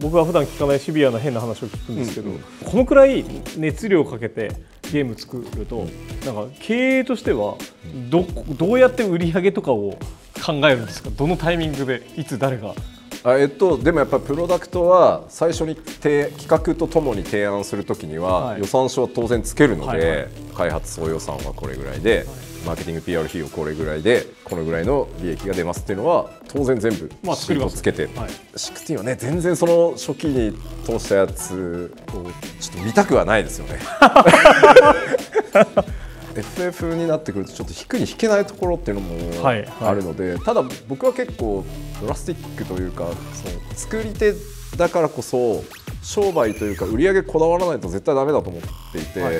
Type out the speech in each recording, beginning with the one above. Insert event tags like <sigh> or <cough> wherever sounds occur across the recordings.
僕は普段聞かないシビアな変な話を聞くんですけど、うんうん、このくらい熱量をかけてゲーム作るとなんか経営としてはどどうやって売り上げとかを考えるんですかどのタイミングでいつ誰があえっと、でもやっぱりプロダクトは最初に企画とともに提案するときには予算書は当然つけるので、はいはい、開発総予算はこれぐらいで、はいマーケティング PR 費用これぐらいでこのぐらいの利益が出ますっていうのは当然全部シートつけて、まあねはい、16はね全然その初期に通したやつをちょっと見たくはないですよね FF になってくるとちょっと引くに引けないところっていうのもあるので、はいはい、ただ僕は結構ドラスティックというかその作り手だからこそ商売というか売り上げこだわらないと絶対だめだと思っていて、はい、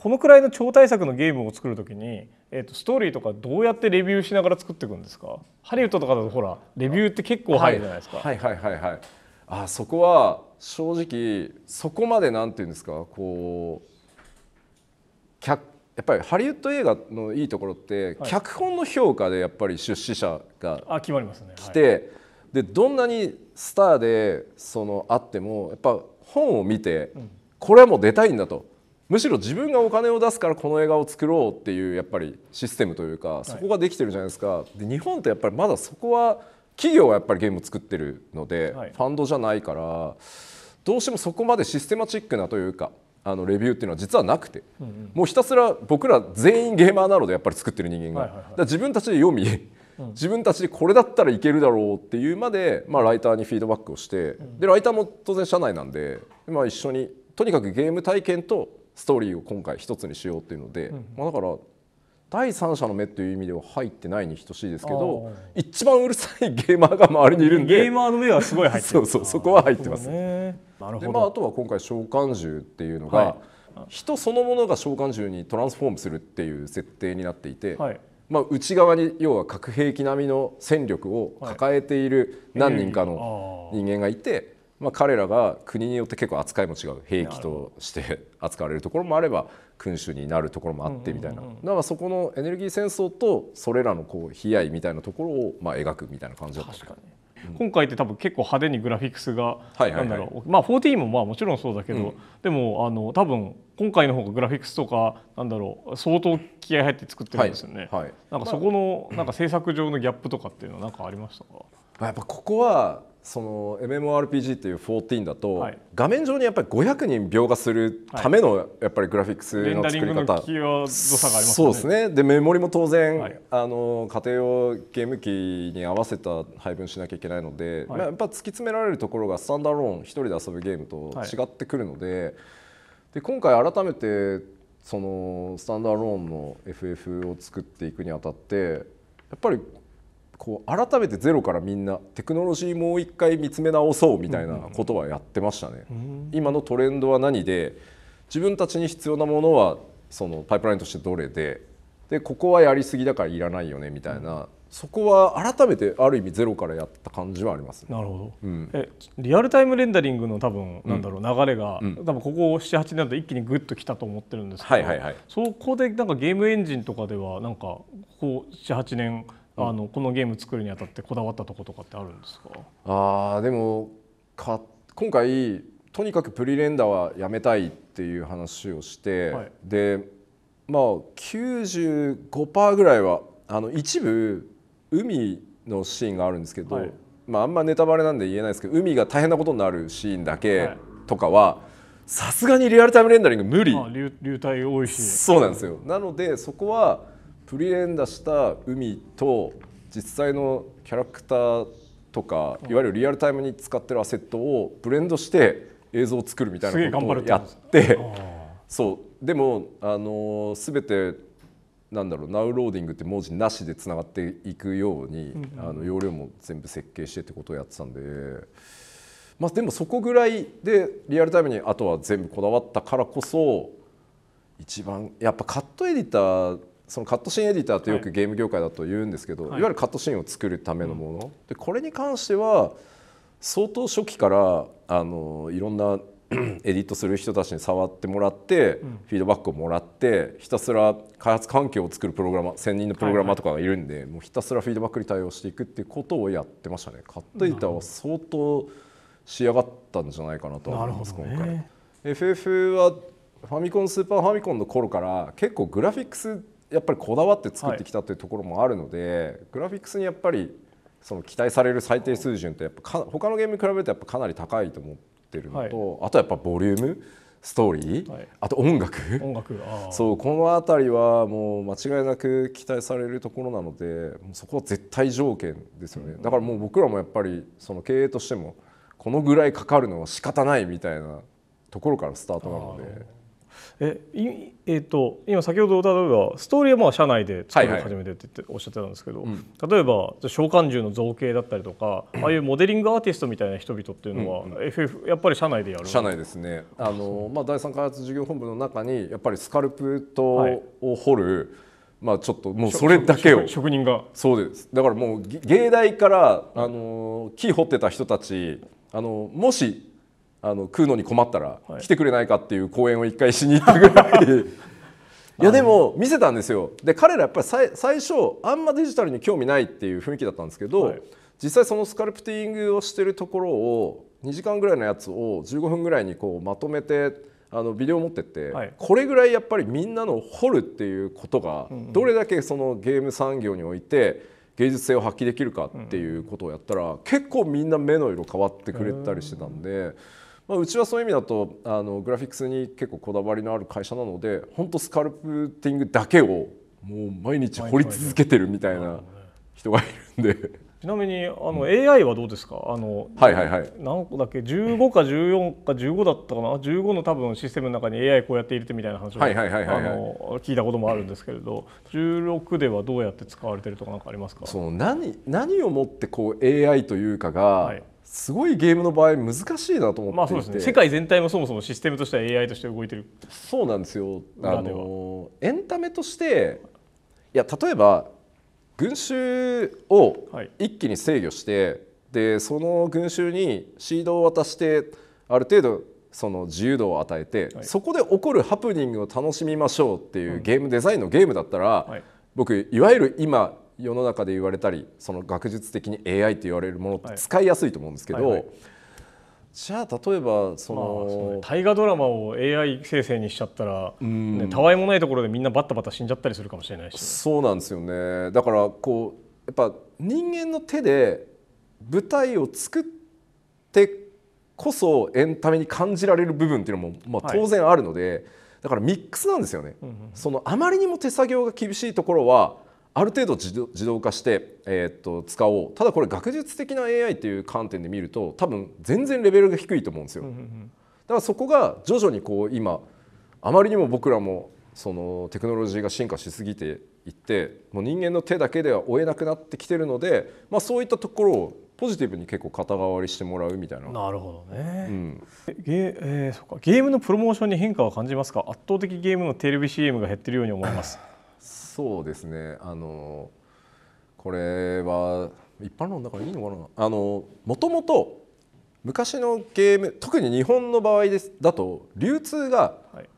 このくらいの超大作のゲームを作るときに、えー、とストーリーとかどうやってレビューしながら作っていくんですかハリウッドとかだとほらレビューって結構入るじゃないですか。はい、はい、はいはいはい、あそこは正直そこまでなんていうんですかこう客やっぱりハリウッド映画のいいところって、はい、脚本の評価でやっぱり出資者があ決まりますね来て、でどんなにスターでそのあってもやっぱ本を見て、これはもう出たいんだと。むしろ自分がお金を出すからこの映画を作ろうっていうやっぱりシステムというかそこができてるじゃないですか、はい、で日本ってやっぱりまだそこは企業はやっぱりゲームを作ってるので、はい、ファンドじゃないからどうしてもそこまでシステマチックなというかあのレビューっていうのは実はなくて、うんうん、もうひたすら僕ら全員ゲーマーなのでやっぱり作ってる人間が、はいはいはい、だ自分たちで読み、自分たちでこれだったらいけるだろうっていうまで、まあ、ライターにフィードバックをして、うん、でライターも当然社内なんで、まあ、一緒にとにかくゲーム体験とストーリーを今回一つにしようっていうので、うん、まあ、だから第三者の目という意味では入ってないに等しいですけど一番うるさいゲーマーが周りにいるんでゲーマーの目はすごい入って <laughs> そうそうそこは入ってます、なるほどまあ、あとは今回召喚獣っていうのが、はい、人そのものが召喚獣にトランスフォームするっていう設定になっていて、はい、まあ、内側に要は核兵器並みの戦力を抱えている何人かの人間がいて、はいまあ、彼らが国によって結構扱いも違う兵器として扱われるところもあれば君主になるところもあってみたいな、だからそこのエネルギー戦争とそれらのこう悲哀みたいなところをまあ描くみたいな感じだった確かに、うん、今回って多分結構派手にグラフィックスが、はいはい、なんだろうまあ14もまあもちろんそうだけど、うん、でもあの多分今回の方がグラフィックスとかなんだろう相当気合入って作ってるんですよね、はいはい、なんかそこのなんか制作上のギャップとかっていうのは何かありましたか、まあ、やっぱここはその MMORPG っていう14だと、はい、画面上にやっぱり500人描画するためのやっぱりグラフィックスの作り方、はいね、そうですねでメモリも当然、はい、あの家庭用ゲーム機に合わせた配分しなきゃいけないので、まあ、やっぱ突き詰められるところがスタンダーローン1人で遊ぶゲームと違ってくるので,、で今回改めてそのスタンダーローンの FF を作っていくにあたってやっぱりこう改めてゼロからみんなテクノロジーもう一回見つめ直そうみたいなことはやってましたね。今のトレンドは何で自分たちに必要なものはそのパイプラインとしてどれででここはやりすぎだからいらないよねみたいな、うん、そこは改めてある意味ゼロからやった感じはあります、ね、なるほど、うん、えリアルタイムレンダリングの多分なんだろう、うん、流れが、多分ここ78年と一気にぐっときたと思ってるんですけど、はいはいはい、そこでなんかゲームエンジンとかではなんかここ78年あのこのゲーム作るにあたってこだわったとことかってあるんですかあでもか今回とにかくプリレンダーはやめたいっていう話をして、はい、でまあ95%ぐらいはあの一部海のシーンがあるんですけど、はい、まあ、あんまネタバレなんで言えないですけど海が大変なことになるシーンだけとかはさすがにリアルタイムレンダリング無理流体多いしそうなんですよなのでそこはプリエンダした海と実際のキャラクターとかいわゆるリアルタイムに使ってるアセットをブレンドして映像を作るみたいなことをやってそうでもあの全てなんだろうナウローディングって文字なしでつながっていくように、あの容量も全部設計してってことをやってたんで、まあ、でもそこぐらいでリアルタイムにあとは全部こだわったからこそ一番やっぱカットエディターそのカットシーンエディターってよくゲーム業界だと言うんですけど、はい、いわゆるカットシーンを作るためのもの、はい、でこれに関しては相当初期からあのいろんな <clears throat> エディットする人たちに触ってもらって、うん、フィードバックをもらってひたすら開発環境を作るプログラマー1 0のプログラマーとかがいるんで、はいはい、もうひたすらフィードバックに対応していくっていうことをやってましたねカットエディターは相当仕上がったんじゃないかなと思います、ね、今回。FF はファミコンスーパーファミコンの頃から結構グラフィックスやっぱりこだわって作ってきたというところもあるので、はい、グラフィックスにやっぱりその期待される最低水準ってやっぱか他のゲームに比べるとやっぱかなり高いと思ってるのと、はい、あとやっぱボリュームストーリー、はい、あと音楽音楽そうこの辺りはもう間違いなく期待されるところなのでそこは絶対条件ですよね、うん、だからもう僕らもやっぱりその経営としてもこのぐらいかかるのは仕方ないみたいなところからスタートなので。えいえーと、今先ほど例えばストーリーはまあ社内で作り始めてってっておっしゃってたんですけど、はいはい例えば召喚獣の造形だったりとか、うん、ああいうモデリングアーティストみたいな人々っていうのは、うんうん、FF やっぱり社内でやる社内ですねあの、まあ、第三開発事業本部の中にやっぱりスカルプトを掘る、はい、まあ、ちょっともうそれだけを職人がそうですだからもう芸大からあの木彫ってた人たちあのもしあの食うのに困ったら来てくれないかっていう講演を一回しに行ったぐらい、はい、いやでも見せたんですよで彼らやっぱり最初あんまデジタルに興味ないっていう雰囲気だったんですけど、はい、実際そのスカルプティングをしてるところを2時間ぐらいのやつを15分ぐらいにこうまとめてあのビデオ持ってって、はい、これぐらいやっぱりみんなの掘るっていうことがどれだけそのゲーム産業において芸術性を発揮できるかっていうことをやったら結構みんな目の色変わってくれたりしてたんで。まあ、うちはそういう意味だとあのグラフィックスに結構こだわりのある会社なので本当スカルプティングだけをもう毎日掘り続けてるみたいな人がいるんで。ちなみにあの AI はどうですか、あのはいはいはい、何個だっけ15か14か15だったかな15の多分システムの中に AI こうやって入れてみたいな話を聞いたこともあるんですけれど16ではどうやって使われてるとか何かありますかその何何をもってこう AI というかが、はいすごいゲームの場合難しいなと思ってまあそうですね、世界全体もそもそもシステムとしては AI として動いてるそうなんですよあのエンタメとしていや例えば群衆を一気に制御して、はい、でその群衆にシードを渡してある程度その自由度を与えて、はい、そこで起こるハプニングを楽しみましょうっていうゲームデザインのゲームだったら、うんはい僕いわゆる今世の中で言われたりその学術的に AI と言われるものって使いやすいと思うんですけど、はいはいはいじゃあ例えばその、大河ドラマを AI 生成にしちゃったら、ね、たわいもないところでみんなバタバタ死んじゃったりするかもしれないし、そうなんですよねだからこうやっぱ人間の手で舞台を作ってこそエンタメに感じられる部分っていうのも、まあ、当然あるので、はい、だからミックスなんですよね、うんうん、そのあまりにも手作業が厳しいところはある程度自動化して、えー、っと使おうただこれ学術的な AI っていう観点で見ると多分全然レベルが低いと思うんですよ。だからそこが徐々にこう今あまりにも僕らもそのテクノロジーが進化しすぎていってもう人間の手だけでは追えなくなってきてるので、まあ、そういったところをポジティブに結構肩代わりしてもらうみたいな。なるほどね、うんゲえー、そかゲームのプロモーションに変化は感じますか圧倒的ゲームのテレビ CM が減ってるように思います。<laughs> そうですねあのこれは一般論だからいいのかなあのもともと昔のゲーム特に日本の場合ですだと流通が、はい、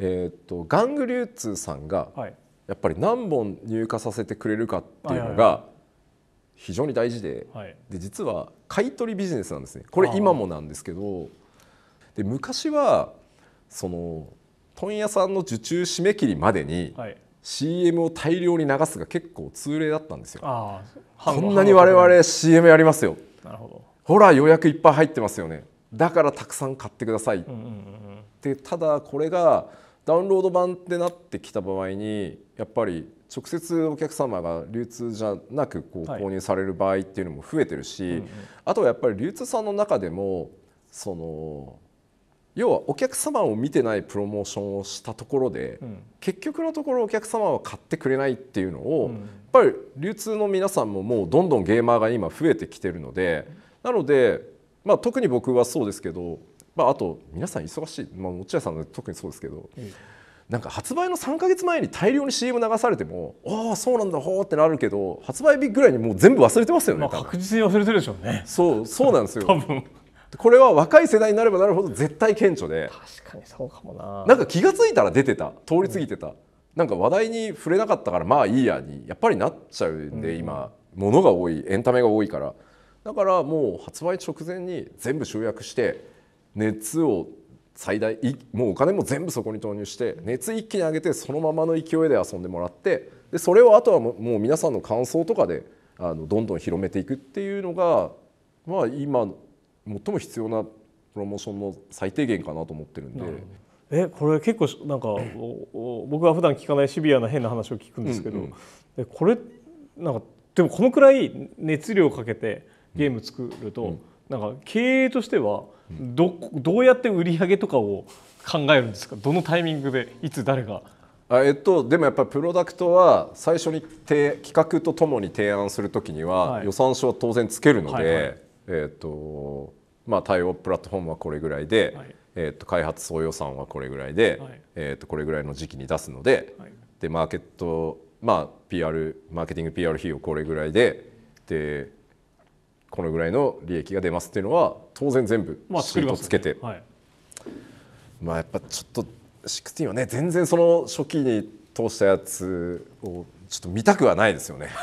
えー、っと玩具流通さんが、はい、やっぱり何本入荷させてくれるかっていうのが非常に大事ではい、で実は買い取りビジネスなんですねこれ今もなんですけどで昔はその問屋さんの受注締め切りまでに、CM を大量に流すが結構通例だったんですよこんなに我々 CM やりますよなるほどほら予約いっぱい入ってますよねだからたくさん買ってくださいって、うんうん、ただこれがダウンロード版ってなってきた場合にやっぱり直接お客様が流通じゃなくこう購入される場合っていうのも増えてるし、はいうんうん、あとはやっぱり流通さんの中でもその要はお客様を見てないプロモーションをしたところで、うん、結局のところお客様は買ってくれないっていうのを、うん、やっぱり流通の皆さんももうどんどんゲーマーが今増えてきてるので、なので、まあ、特に僕はそうですけど、まあ、あと皆さん忙しい、まあ、さん特にそうですけど。うんなんか発売の3か月前に大量に CM 流されてもああそうなんだほーってなるけど発売日ぐらいにもう全部忘れてますよね、まあ、確実に忘れてるでしょうねそうそうなんですよ多分これは若い世代になればなるほど絶対顕著で確かにそうかもななんか気が付いたら出てた通り過ぎてた、うん、なんか話題に触れなかったからまあいいやにやっぱりなっちゃうんで、うん、今ものが多いエンタメが多いからだからもう発売直前に全部集約して熱を最大もうお金も全部そこに投入して熱一気に上げてそのままの勢いで遊んでもらってでそれをあとはもう皆さんの感想とかであのどんどん広めていくっていうのがまあ今最も必要なプロモーションの最低限かなと思ってるんで。えこれ結構なんか僕は普段聞かないシビアな変な話を聞くんですけど、うんうん、これなんかでもこのくらい熱量をかけてゲーム作ると、うん、なんか経営としてはどどうやって売り上げとかを考えるんですかどのタイミングでいつ誰があえっと、でもやっぱりプロダクトは最初に企画とともに提案するときには予算書は当然つけるので、はいはいはいえーとまあ、対応プラットフォームはこれぐらいで、はい、えーと、開発総予算はこれぐらいで、はい、えーと、これぐらいの時期に出すので,、でマーケット、まあ、PR マーケティング PR 費用これぐらいででこのぐらいの利益が出ますっていうのは当然全部シートつけて、まあ、ねまあ、やっぱちょっと16はね全然その初期に通したやつをちょっと見たくはないですよね <laughs>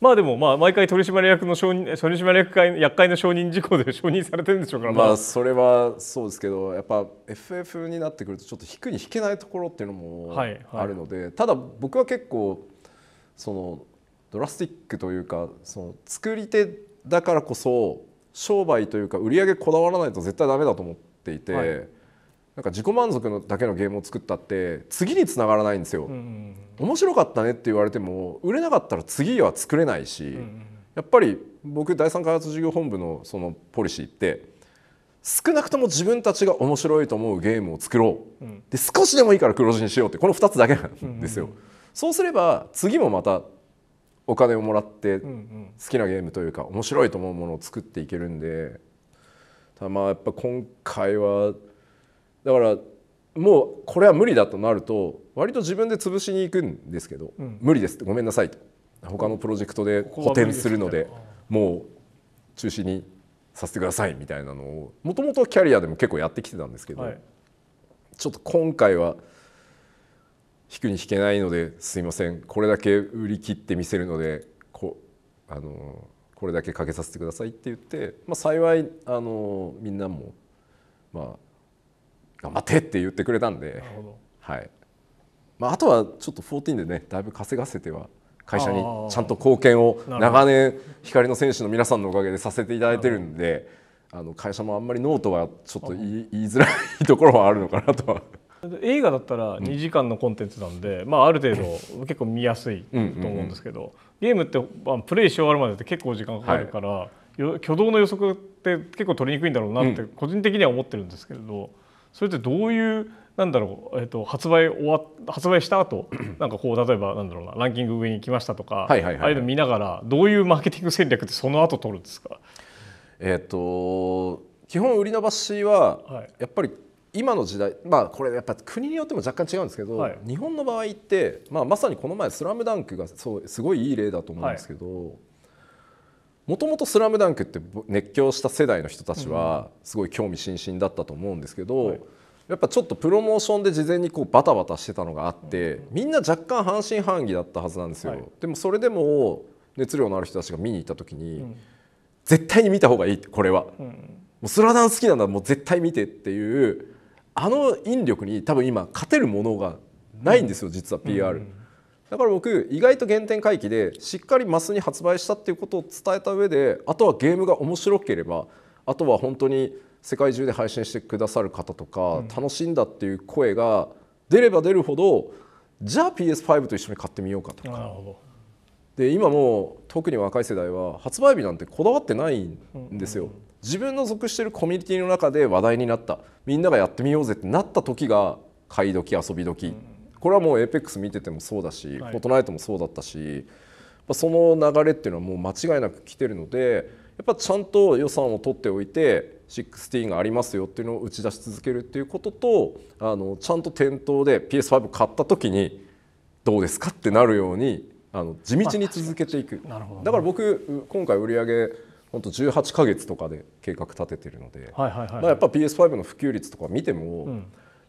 まあでもまあ毎回取締役の承認取締役会厄介な承認事項で承認されてるんでしょうからまあ、それはそうですけどやっぱ FF になってくるとちょっと引くに引けないところっていうのもあるので、はいはい、ただ僕は結構そのドラスティックというかその作り手だからこそ商売というか売り上げこだわらないと絶対ダメだと思っていて。はいなんか自己満足のだけのゲームを作ったって次につながらないんですよ、うん、面白かったねって言われても売れなかったら次は作れないし、うん、やっぱり僕第三開発事業本部のそのポリシーって少なくとも自分たちが面白いと思うゲームを作ろう、うん、で少しでもいいから黒字にしようってこの2つだけなんですよ。うんうん、そうすれば次もまたお金をもらって好きなゲームというか面白いと思うものを作っていけるんでたまあやっぱ今回はだからもうこれは無理だとなると割と自分で潰しに行くんですけど、うん、無理ですってごめんなさいと他のプロジェクトで補填するのでもう中止にさせてくださいみたいなのをもともとキャリアでも結構やってきてたんですけど、はい、ちょっと今回は引くに引けないのですいませんこれだけ売り切ってみせるのでこあのこれだけかけさせてくださいって言って、まあ、幸いあのみんなもまあ頑張ってって言ってくれたんで、はいまあ、あとはちょっと14でねだいぶ稼がせては会社にちゃんと貢献を長年光の選手の皆さんのおかげでさせていただいてるんであの会社もあんまりノートはちょっと言いづらいところはあるのかなとは。映画だったら2時間のコンテンツなんで、うん、まあ、ある程度結構見やすいと思うんですけど、うんうんうん、ゲームってプレイし終わるまでって結構時間かかるから、はい、挙動の予測って結構取りにくいんだろうなって個人的には思ってるんですけれど。うそれってどういうなんだろう、えーと、発売終わ発売した後 <clears throat> なんかこう例えばなんだろうなランキング上に来ましたとか、ははいいああいうの見ながらどういうマーケティング戦略ってその後取るんですかえっ、と基本売り伸ばしはやっぱり今の時代、まあ、これやっぱ国によっても若干違うんですけど、はい、日本の場合って、まあ、まさにこの前「スラムダンクがそうすごいいい例だと思うんですけど、はい、もともと「スラムダンクって熱狂した世代の人たちはすごい興味津々だったと思うんですけど、うんやっぱちょっとプロモーションで事前にこうバタバタしてたのがあってみんな若干半信半疑だったはずなんですよ、はい、でもそれでも熱量のある人たちが見に行った時に、うん、絶対に見た方がいいこれは、うん、もうスラダン好きなんだもう絶対見てっていうあの引力に多分今勝てるものがないんですよ、実は PR。だから僕意外と原点回帰でしっかりマスに発売したっていうことを伝えた上であとはゲームが面白ければあとは本当に世界中で配信してくださる方とか、うん、楽しんだっていう声が出れば出るほどじゃあ PS5 と一緒に買ってみようかとかで今も特に若い世代は発売日なんてこだわってないんですよ。うんうん自分の属しているコミュニティの中で話題になったみんながやってみようぜってなった時が買い時遊び時これはもうペックス見ててもそうだし、はい、フォートナイトもそうだったしその流れっていうのはもう間違いなく来てるのでやっぱちゃんと予算を取っておいて16がありますよっていうのを打ち出し続けるっていうこととあのちゃんと店頭で PS5 買った時にどうですかってなるようにあの地道に続けていく、ね、だから僕今回売り上げ本当18か月とかで計画立ててるので、はいはいはいまあ、やっぱ PS5 の普及率とか見ても、うん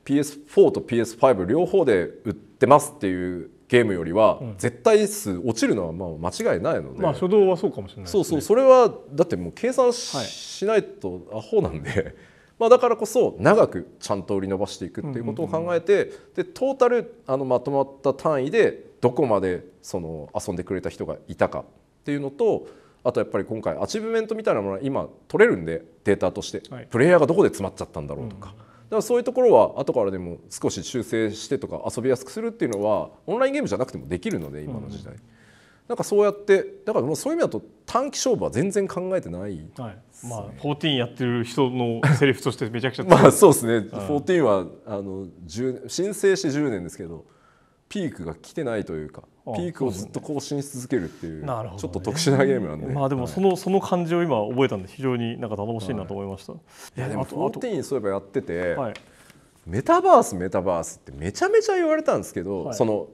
PS4 と PS5 両方で売ってますっていうゲームよりは、絶対数落ちるのはまあ間違いないので、まあ、初動はそうかもしれない、ね、そうそうそれはだってもう計算し,、ないとアホなんで、<laughs> まあ、だからこそ長くちゃんと売り伸ばしていくっていうことを考えてでトータルあのまとまった単位でどこまでその遊んでくれた人がいたかっていうのとあとやっぱり今回アチーブメントみたいなものは今取れるんでデータとして、プレイヤーがどこで詰まっちゃったんだろうとか。からそういうところは後からでも少し修正してとか遊びやすくするっていうのはオンラインゲームじゃなくてもできるので今の時代、うん、なんかそうやってだからもうそういう意味だと短期勝負は全然考えてない、ね、はいまあ、14やってる人のセリフとしてめちゃくちゃ <laughs> まあそうですね、うん、14はあの申請して10年ですけどピークが来てないというかピークをずっと更新し続けるっていう、ね、ちょっと特殊なゲームなんで、まあでもその、はい、その感じを今覚えたんで非常になんか頼もしいなと思いました、はい、いやでも14そういえばやってて、はい、メタバースメタバースってめちゃめちゃ言われたんですけど、はい、その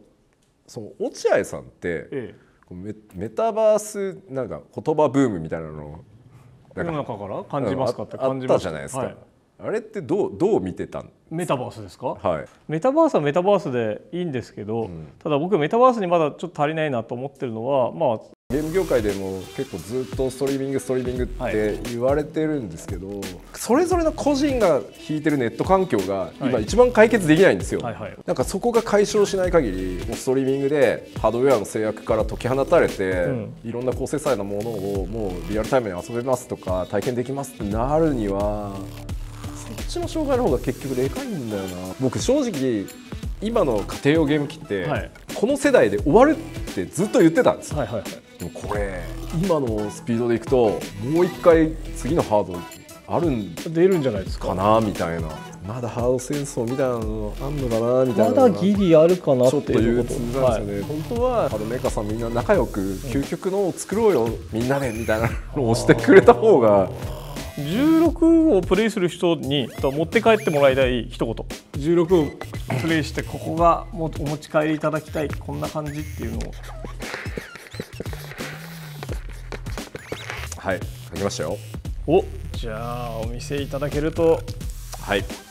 その落合さんって、ええ、メメタバースなんか言葉ブームみたいなのなんか世の中から感じますかって感じましたじゃないですか、はいあれってどうどう見てたんメタバースですか、はい、メタバースはメタバースでいいんですけど、うん、ただ僕メタバースにまだちょっと足りないなと思ってるのは、まあ、ゲーム業界でも結構ずっとストリーミングストリーミングって言われてるんですけど、はい、それぞれの個人が引いてるネット環境が今一番解決できないんですよ、はいはいはい、なんかそこが解消しない限りもうストリーミングでハードウェアの制約から解き放たれて、うん、いろんな高精細なものをもうリアルタイムに遊べますとか体験できますってなるにはそっちの障害の方が結局でかいんだよな僕正直今の家庭用ゲーム機って、はい、この世代で終わるってずっと言ってたんですよ、はいはいはい、でもこれ今のスピードでいくともう一回次のハードあるん出るんじゃないですかなみたいなまだハード戦争みたいなのあんのかなみたいなまだギリあるかなっていうことなんですよね、はい、本当はハードメーカーさんみんな仲良く究極のを作ろうよ、みんなでみたいなのをしてくれた方が16をプレイする人に持って帰ってもらいたい一言16をプレイしてここがもお持ち帰りいただきたいこんな感じっていうのをはい書きましたよおじゃあお見せいただけるとはい